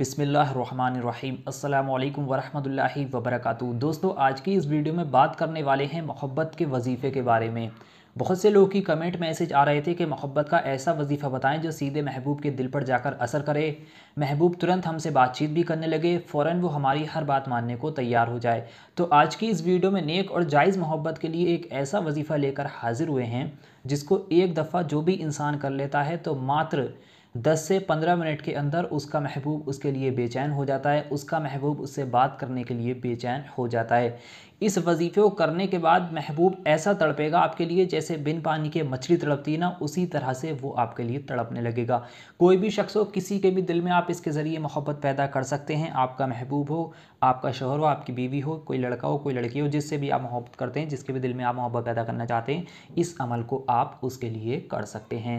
बिसमीम अल्लाम वरहमल वबरक दोस्तों आज की इस वीडियो में बात करने वाले हैं मोहब्बत के वजीफ़े के बारे में बहुत से लोग की कमेंट मैसेज आ रहे थे कि मोहब्बत का ऐसा वजीफ़ा बताएं जो सीधे महबूब के दिल पर जाकर असर करे महबूब तुरंत हमसे बातचीत भी करने लगे फ़ौर वो हमारी हर बात मानने को तैयार हो जाए तो आज की इस वीडियो में नेक और जायज़ मोहब्बत के लिए एक ऐसा वजीफ़ा लेकर हाजिर हुए हैं जिसको एक दफ़ा जो भी इंसान कर लेता है तो मात्र 10 से 15 मिनट के अंदर उसका महबूब उसके लिए बेचैन हो जाता है उसका महबूब उससे बात करने के लिए बेचैन हो जाता है इस वजीफ़े को करने के बाद महबूब ऐसा तड़पेगा आपके लिए जैसे बिन पानी के मछली तड़पती है ना उसी तरह से वो आपके लिए तड़पने लगेगा कोई भी शख्स हो किसी के भी दिल में आप इसके ज़रिए मोहब्बत पैदा कर सकते हैं आपका महबूब हो आपका शोहर हो आपकी बीवी हो कोई लड़का हो कोई लड़की हो जिससे भी आप मोहब्बत करते हैं जिसके भी दिल में आप मोहब्बत पैदा करना चाहते हैं इस अमल को आप उसके लिए कर सकते हैं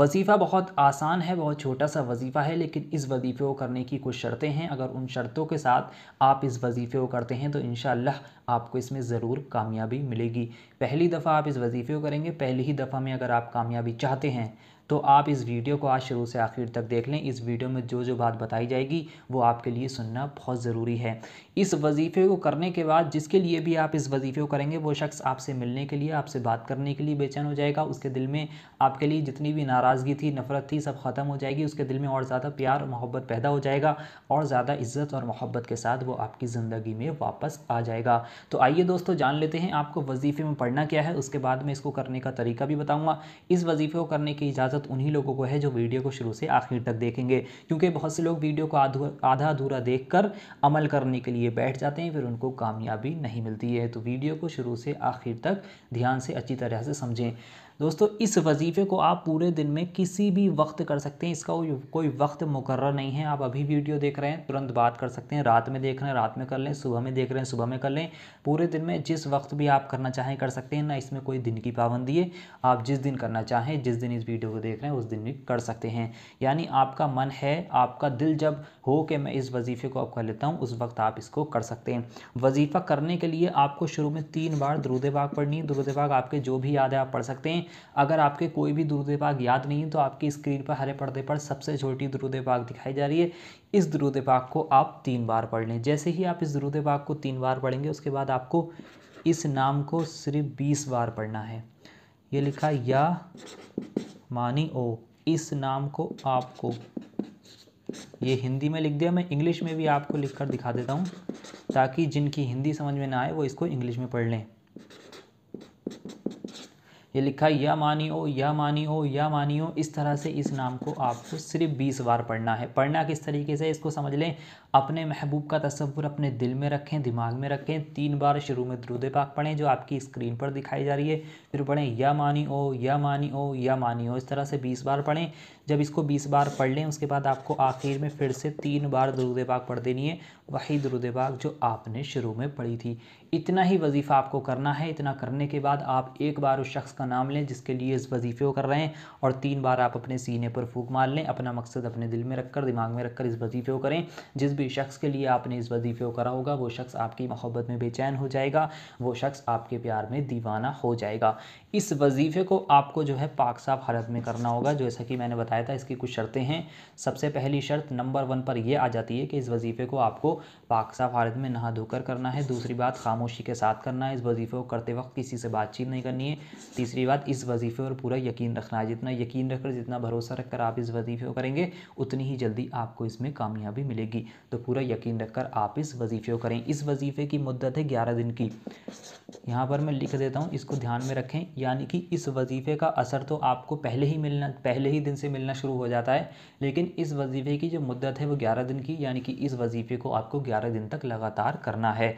वजीफ़ा बहुत आसान है बहुत छोटा सा वजीफ़ा है लेकिन इस वजीफ़े को करने की कुछ शर्तें हैं अगर उन शर्तों के साथ आप इस वजीफ़े को करते हैं तो इन आपको इसमें ज़रूर कामयाबी मिलेगी पहली दफ़ा आप इस वजीफ़े को करेंगे पहली ही दफ़ा में अगर आप कामयाबी चाहते हैं तो आप इस वीडियो को आज शुरू से आखिर तक देख लें इस वीडियो में जो जो बात बताई जाएगी वो आपके लिए सुनना बहुत ज़रूरी है इस वजीफ़े को करने के बाद जिसके लिए भी आप इस वजीफ़े को करेंगे वो शख्स आपसे मिलने के लिए आपसे बात करने के लिए बेचैन हो जाएगा उसके दिल में आपके लिए जितनी भी नाराज़गी थी नफ़रत थी सब ख़त्म हो जाएगी उसके दिल में और ज़्यादा प्यार और मोहब्बत पैदा हो जाएगा और ज़्यादा इज़्ज़त और मोहब्बत के साथ वो आपकी ज़िंदगी में वापस आ जाएगा तो आइए दोस्तों जान लेते हैं आपको वजीफ़े में पढ़ना क्या है उसके बाद में इसको करने का तरीका भी बताऊँगा इस वजीफ़े को करने की इजाज़त ताकत उन्हीं लोगों को है जो वीडियो को शुरू से आखिर तक देखेंगे क्योंकि बहुत से लोग वीडियो को आधा अधूरा देख कर अमल करने के लिए बैठ जाते हैं फिर उनको कामयाबी नहीं मिलती है तो वीडियो को शुरू से आखिर तक ध्यान से अच्छी तरह से समझें दोस्तों इस वजीफ़े को आप पूरे दिन में किसी भी वक्त कर सकते हैं इसका कोई वक्त मुकर नहीं है आप अभी वीडियो देख रहे हैं तुरंत बात कर सकते हैं रात में देख रहे हैं रात में कर लें सुबह में देख रहे हैं सुबह में कर लें पूरे दिन में जिस वक्त भी आप करना चाहें कर सकते हैं ना इसमें कोई दिन की पाबंदी है आप जिस दिन करना चाहें जिस दिन इस वीडियो को देख रहे हैं उस दिन भी कर सकते हैं यानी आपका मन है आपका दिल जब हो कि मैं इस वजीफ़े को आप कर लेता हूँ उस वक्त आप इसको कर सकते हैं वजीफ़ा करने के लिए आपको शुरू में तीन बार दरुद बाग पढ़नी है दरुद बाग आपके जो भी याद है आप पढ़ सकते हैं अगर आपके कोई भी दुरुद पाक याद नहीं है तो आपकी स्क्रीन पर हरे पर्दे पर सबसे छोटी दुरुद पाक दिखाई जा रही है इस दुरुद पाक को आप तीन बार पढ़ लें जैसे ही आप इस दुरुद पाक को तीन बार पढ़ेंगे उसके बाद आपको इस नाम को सिर्फ बीस बार पढ़ना है ये लिखा या मानी ओ इस नाम को आपको ये हिंदी में लिख दिया मैं इंग्लिश में भी आपको लिखकर दिखा देता हूँ ताकि जिनकी हिंदी समझ में ना आए वो इसको इंग्लिश में पढ़ लें ये लिखा या मानियो या मानियो या ओ इस तरह से इस नाम को आपको सिर्फ बीस बार पढ़ना है पढ़ना किस तरीके से इसको समझ लें अपने महबूब का तस्वुर अपने दिल में रखें दिमाग में रखें तीन बार शुरू में द्रुद पाक पढ़ें जो आपकी स्क्रीन पर दिखाई जा रही है फिर पढ़ें या मानी ओ या मानी ओ या मानी ओ इस तरह से बीस बार पढ़ें जब इसको बीस बार पढ़ लें उसके बाद आपको आखिर में फिर से तीन बार द्रुद पाक पढ़ देनी है वही द्रुद पाक जो आपने शुरू में पढ़ी थी इतना ही वजीफ़ा आपको करना है इतना करने के बाद आप एक बार उस शख्स का नाम लें जिसके लिए इस वजीफे को कर रहे हैं और तीन बार आप अपने सीने पर फूक मार लें अपना मकसद अपने दिल में रखकर दिमाग में रखकर इस वजीफे को करें जिस भी शख्स के लिए आपने इस वजीफे को करा होगा वो शख्स आपकी मोहब्बत में बेचैन हो जाएगा वो शख्स आपके प्यार में दीवाना हो जाएगा इस वजीफे को आपको जो है पाक साफ हालत में करना होगा जैसा कि मैंने बताया था इसकी कुछ शर्तें हैं सबसे पहली शर्त नंबर वन पर यह आ जाती है कि इस वजीफे को आपको पाक साफ हालत में नहा धोकर करना है दूसरी बात खामोशी के साथ करना है इस वजीफे को करते वक्त किसी से बातचीत नहीं करनी है तीसरी बात इस वजीफ़े पर पूरा यकीन रखना है जितना यकीन रखकर जितना भरोसा रखकर आप इस वजीफ़े को करेंगे उतनी ही जल्दी आपको इसमें कामयाबी मिलेगी तो पूरा यकीन रखकर आप इस वजीफ़े को करें इस वजीफ़े की मुद्दत है ग्यारह दिन की यहाँ पर मैं लिख देता हूँ इसको ध्यान में रखें यानी कि इस वजीफ़े का असर तो आपको पहले ही मिलना पहले ही दिन से मिलना शुरू हो जाता है लेकिन इस वजीफ़े की जो मुद्दत है वो ग्यारह दिन की यानी कि इस वजीफ़े को आपको ग्यारह दिन तक लगातार करना है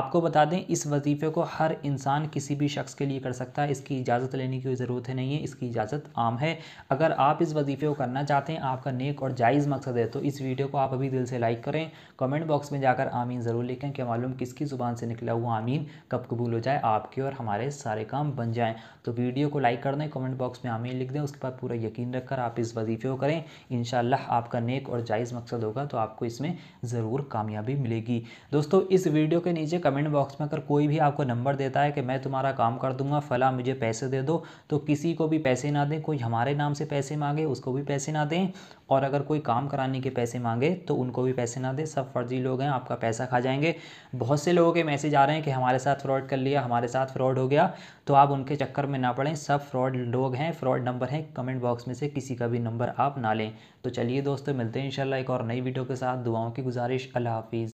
आपको बता दें इस वजीफ़े को हर इंसान किसी भी शख्स के लिए कर सकता है इसकी इजाज़त लेने की ज़रूरत नहीं है इसकी इजाज़त आम है अगर आप इस वजीफ़े को करना चाहते हैं आपका नेक और जायज़ मकसद है तो इस वीडियो को आप अभी दिल से लाइक करें कमेंट बॉक्स में जाकर आमीन ज़रूर लिखें कि मालूम किसकी ज़ुबान से निकला हुआ आमीन कब कबूल हो जाए आपके और हमारे सारे काम बन जाएँ तो वीडियो को लाइक कर दें कमेंट बॉक्स में आमीन लिख दें उसके बाद पूरा यकीन रखकर आप इस वजीफ़े को करें इन आपका नेक और जायज़ मकसद होगा तो आपको इसमें ज़रूर कामयाबी मिलेगी दोस्तों इस वीडियो के नीचे कमेंट बॉक्स में अगर कोई भी आपको नंबर देता है कि मैं तुम्हारा काम कर दूंगा फ़ला मुझे पैसे पैसे दे दो तो किसी को भी पैसे ना दें कोई हमारे नाम से पैसे मांगे उसको भी पैसे ना दें और अगर कोई काम कराने के पैसे मांगे तो उनको भी पैसे ना दें सब फर्जी लोग हैं आपका पैसा खा जाएंगे बहुत से लोगों के मैसेज आ रहे हैं कि हमारे साथ फ्रॉड कर लिया हमारे साथ फ्रॉड हो गया तो आप उनके चक्कर में ना पड़ें सब फ्रॉड लोग हैं फ्रॉड नंबर हैं कमेंट बॉक्स में से किसी का भी नंबर आप ना लें तो चलिए दोस्तों मिलते हैं इंशाल्लाह एक और नई वीडियो के साथ दुआओं की गुजारिश अल्लाह हाफिज़